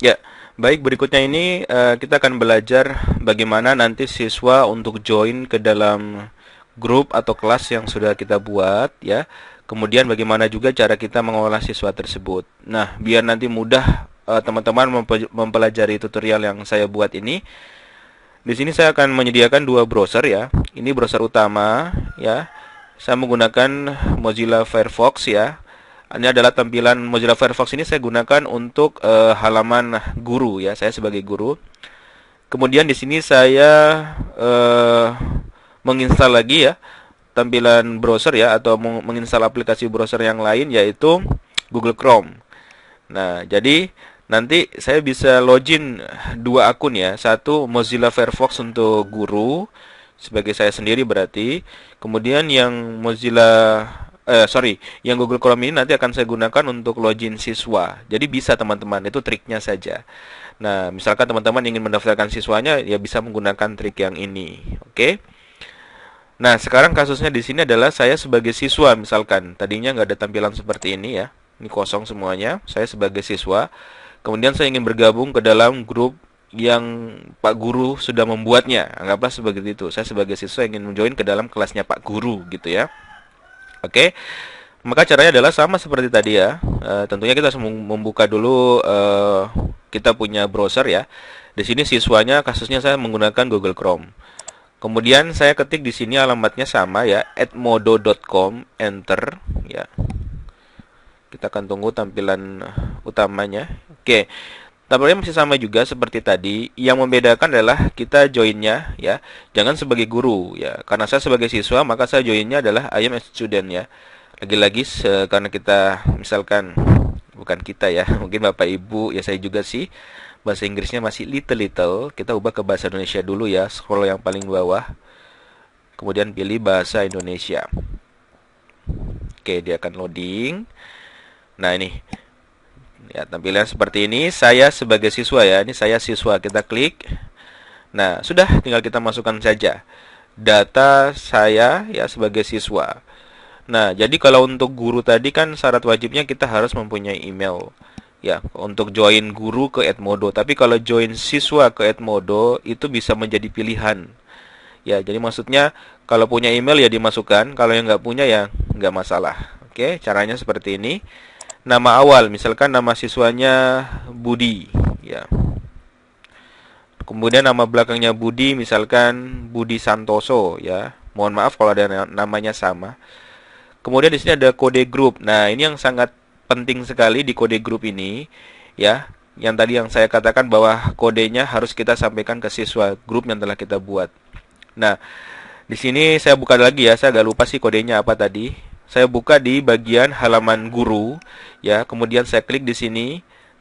Ya, baik berikutnya ini uh, kita akan belajar bagaimana nanti siswa untuk join ke dalam grup atau kelas yang sudah kita buat ya. Kemudian bagaimana juga cara kita mengolah siswa tersebut. Nah, biar nanti mudah eh, teman-teman uh, teman mempelajari tutorial yang saya buat ini. Di sini saya akan menyediakan dua browser ya. Ini browser utama ya. Saya menggunakan Mozilla Firefox ya. Ini adalah tampilan Mozilla Firefox ini saya gunakan untuk e, halaman guru ya, saya sebagai guru. Kemudian di sini saya e, menginstal lagi ya tampilan browser ya atau menginstal aplikasi browser yang lain yaitu Google Chrome. Nah, jadi nanti saya bisa login dua akun ya, satu Mozilla Firefox untuk guru sebagai saya sendiri berarti, kemudian yang Mozilla eh, sorry, yang Google Chrome ini nanti akan saya gunakan untuk login siswa. Jadi bisa teman-teman, itu triknya saja. Nah, misalkan teman-teman ingin mendaftarkan siswanya, ya bisa menggunakan trik yang ini. Oke. Okay? Nah, sekarang kasusnya di sini adalah saya sebagai siswa misalkan. Tadinya nggak ada tampilan seperti ini ya. Ini kosong semuanya. Saya sebagai siswa. Kemudian saya ingin bergabung ke dalam grup yang Pak Guru sudah membuatnya. Anggaplah sebagai itu. Saya sebagai siswa ingin join ke dalam kelasnya Pak Guru gitu ya. Oke. Okay? Maka caranya adalah sama seperti tadi ya. Uh, tentunya kita harus membuka dulu uh, kita punya browser ya. Di sini siswanya kasusnya saya menggunakan Google Chrome. Kemudian saya ketik di sini alamatnya sama ya, edmodo.com, enter ya. Kita akan tunggu tampilan utamanya. Oke. Okay. Tampaknya masih sama juga seperti tadi. Yang membedakan adalah kita joinnya ya, jangan sebagai guru ya. Karena saya sebagai siswa maka saya joinnya adalah I am a student ya. Lagi-lagi karena kita misalkan bukan kita ya, mungkin bapak ibu ya saya juga sih bahasa Inggrisnya masih little little. Kita ubah ke bahasa Indonesia dulu ya, scroll yang paling bawah. Kemudian pilih bahasa Indonesia. Oke, dia akan loading. Nah ini Ya, tampilan seperti ini. Saya sebagai siswa ya. Ini saya siswa. Kita klik. Nah, sudah tinggal kita masukkan saja data saya ya sebagai siswa. Nah, jadi kalau untuk guru tadi kan syarat wajibnya kita harus mempunyai email. Ya, untuk join guru ke Edmodo. Tapi kalau join siswa ke Edmodo itu bisa menjadi pilihan. Ya, jadi maksudnya kalau punya email ya dimasukkan, kalau yang nggak punya ya nggak masalah. Oke, caranya seperti ini nama awal, misalkan nama siswanya Budi, ya. Kemudian nama belakangnya Budi, misalkan Budi Santoso, ya. Mohon maaf kalau ada namanya sama. Kemudian di sini ada kode grup. Nah, ini yang sangat penting sekali di kode grup ini, ya. Yang tadi yang saya katakan bahwa kodenya harus kita sampaikan ke siswa grup yang telah kita buat. Nah, di sini saya buka lagi ya, saya agak lupa sih kodenya apa tadi. Saya buka di bagian halaman guru ya, kemudian saya klik di sini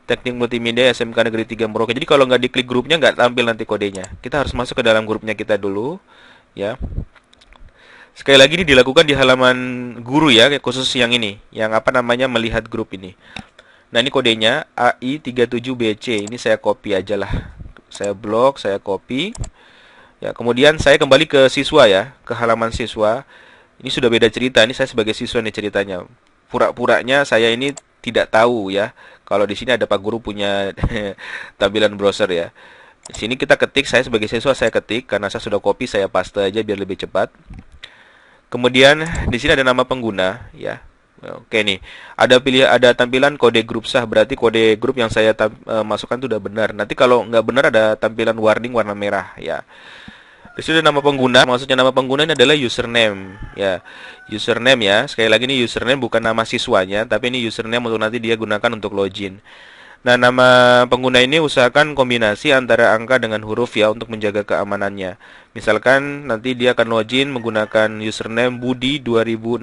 Teknik Multimedia SMK Negeri 3 Merauke. Jadi kalau nggak diklik grupnya nggak tampil nanti kodenya. Kita harus masuk ke dalam grupnya kita dulu ya. Sekali lagi ini dilakukan di halaman guru ya, khusus yang ini, yang apa namanya melihat grup ini. Nah, ini kodenya AI37BC. Ini saya copy aja lah. Saya blok, saya copy. Ya, kemudian saya kembali ke siswa ya, ke halaman siswa ini sudah beda cerita. Ini saya sebagai siswa nih ceritanya. Pura-puranya saya ini tidak tahu ya. Kalau di sini ada Pak Guru punya tampilan browser ya. Di sini kita ketik, saya sebagai siswa saya ketik karena saya sudah copy, saya paste aja biar lebih cepat. Kemudian di sini ada nama pengguna ya. Oke nih, ada pilih ada tampilan kode grup sah berarti kode grup yang saya eh, masukkan itu sudah benar. Nanti kalau nggak benar ada tampilan warning warna merah ya sudah nama pengguna, maksudnya nama pengguna ini adalah username ya. Username ya. Sekali lagi ini username bukan nama siswanya, tapi ini username untuk nanti dia gunakan untuk login. Nah, nama pengguna ini usahakan kombinasi antara angka dengan huruf ya untuk menjaga keamanannya. Misalkan nanti dia akan login menggunakan username Budi 2016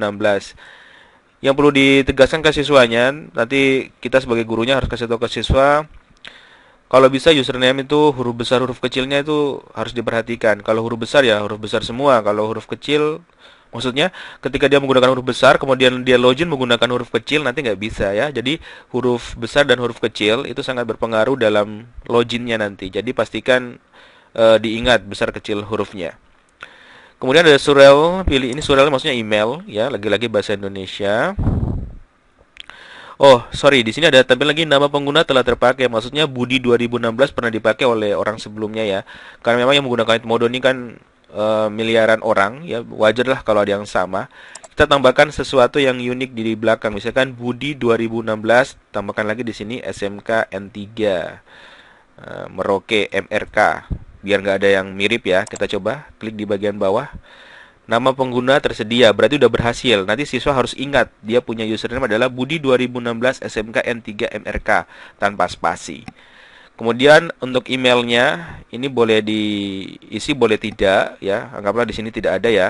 yang perlu ditegaskan ke siswanya nanti kita sebagai gurunya harus kasih tahu ke siswa kalau bisa username itu huruf besar huruf kecilnya itu harus diperhatikan. Kalau huruf besar ya huruf besar semua. Kalau huruf kecil maksudnya ketika dia menggunakan huruf besar kemudian dia login menggunakan huruf kecil nanti nggak bisa ya. Jadi huruf besar dan huruf kecil itu sangat berpengaruh dalam loginnya nanti. Jadi pastikan e, diingat besar kecil hurufnya. Kemudian ada surel, pilih ini surel maksudnya email ya, lagi-lagi bahasa Indonesia. Oh, sorry, di sini ada tampil lagi nama pengguna telah terpakai. Maksudnya Budi 2016 pernah dipakai oleh orang sebelumnya ya. Karena memang yang menggunakan mode ini kan e, miliaran orang ya, wajarlah kalau ada yang sama. Kita tambahkan sesuatu yang unik di belakang. Misalkan Budi 2016, tambahkan lagi di sini SMK N3. E, eh, Merauke MRK. Biar nggak ada yang mirip ya, kita coba klik di bagian bawah nama pengguna tersedia berarti udah berhasil nanti siswa harus ingat dia punya username adalah Budi 2016 SMK N3 MRK tanpa spasi kemudian untuk emailnya ini boleh diisi boleh tidak ya anggaplah di sini tidak ada ya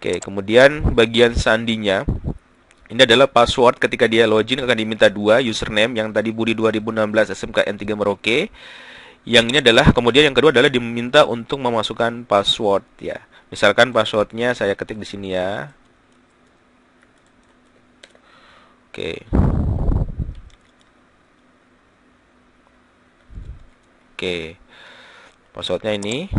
oke kemudian bagian sandinya ini adalah password ketika dia login akan diminta dua username yang tadi Budi 2016 SMK N3 Merauke yang ini adalah kemudian yang kedua adalah diminta untuk memasukkan password ya Misalkan passwordnya saya ketik di sini ya. Oke. Oke. Passwordnya ini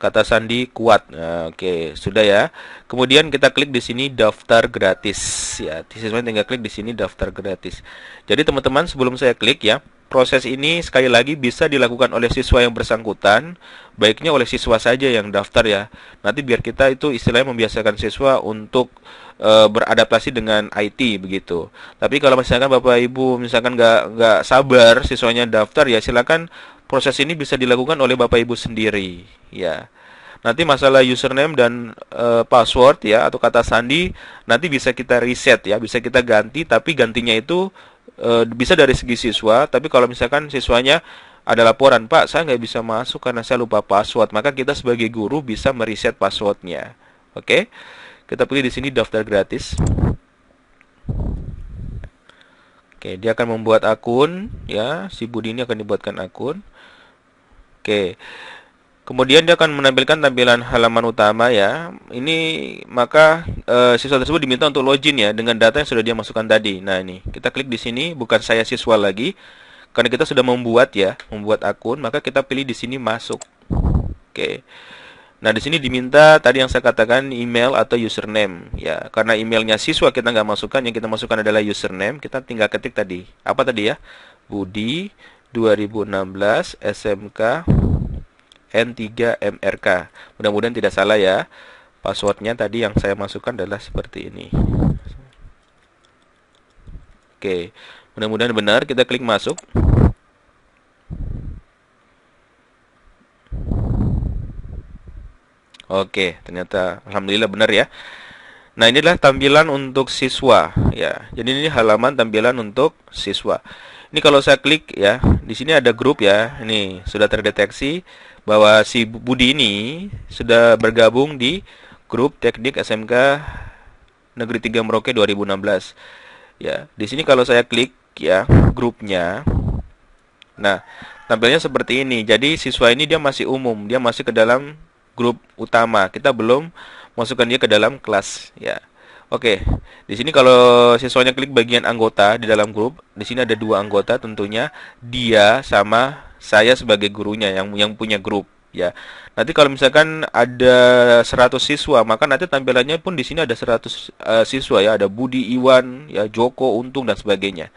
kata sandi kuat. Nah, oke, okay, sudah ya. Kemudian kita klik di sini daftar gratis ya. Teman tinggal klik di sini daftar gratis. Jadi teman-teman sebelum saya klik ya, proses ini sekali lagi bisa dilakukan oleh siswa yang bersangkutan, baiknya oleh siswa saja yang daftar ya. Nanti biar kita itu istilahnya membiasakan siswa untuk e, beradaptasi dengan IT begitu. Tapi kalau misalkan Bapak Ibu misalkan nggak nggak sabar siswanya daftar ya silakan proses ini bisa dilakukan oleh Bapak Ibu sendiri ya. Nanti masalah username dan e, password ya atau kata sandi nanti bisa kita reset ya, bisa kita ganti tapi gantinya itu e, bisa dari segi siswa, tapi kalau misalkan siswanya ada laporan, Pak, saya nggak bisa masuk karena saya lupa password, maka kita sebagai guru bisa mereset passwordnya. Oke. Kita pilih di sini daftar gratis. Oke, dia akan membuat akun ya. Si Budi ini akan dibuatkan akun. Oke. Kemudian dia akan menampilkan tampilan halaman utama ya. Ini maka e, siswa tersebut diminta untuk login ya dengan data yang sudah dia masukkan tadi. Nah, ini. Kita klik di sini bukan saya siswa lagi. Karena kita sudah membuat ya, membuat akun, maka kita pilih di sini masuk. Oke. Nah, di sini diminta tadi yang saya katakan email atau username ya. Karena emailnya siswa kita nggak masukkan, yang kita masukkan adalah username, kita tinggal ketik tadi. Apa tadi ya? Budi 2016 SMK N3MRK. Mudah-mudahan tidak salah ya. Passwordnya tadi yang saya masukkan adalah seperti ini. Oke, mudah-mudahan benar. Kita klik masuk. Oke, ternyata alhamdulillah benar ya. Nah, inilah tampilan untuk siswa ya. Jadi ini halaman tampilan untuk siswa. Ini kalau saya klik ya, di sini ada grup ya. Ini sudah terdeteksi bahwa si Budi ini sudah bergabung di grup teknik SMK Negeri 3 Merauke 2016. Ya, di sini kalau saya klik ya grupnya. Nah, tampilnya seperti ini. Jadi siswa ini dia masih umum, dia masih ke dalam grup utama. Kita belum masukkan dia ke dalam kelas ya. Oke, di sini kalau siswanya klik bagian anggota di dalam grup, di sini ada dua anggota tentunya dia sama saya sebagai gurunya yang yang punya grup ya. Nanti kalau misalkan ada 100 siswa, maka nanti tampilannya pun di sini ada 100 uh, eh, siswa ya, ada Budi, Iwan, ya Joko, Untung dan sebagainya.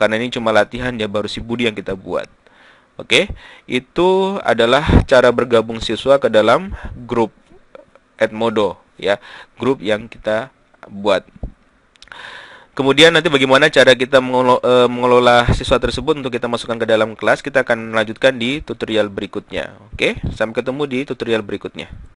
Karena ini cuma latihan ya baru si Budi yang kita buat. Oke, itu adalah cara bergabung siswa ke dalam grup Edmodo ya, grup yang kita buat. Kemudian nanti bagaimana cara kita e, mengelola siswa tersebut untuk kita masukkan ke dalam kelas, kita akan melanjutkan di tutorial berikutnya. Oke, sampai ketemu di tutorial berikutnya.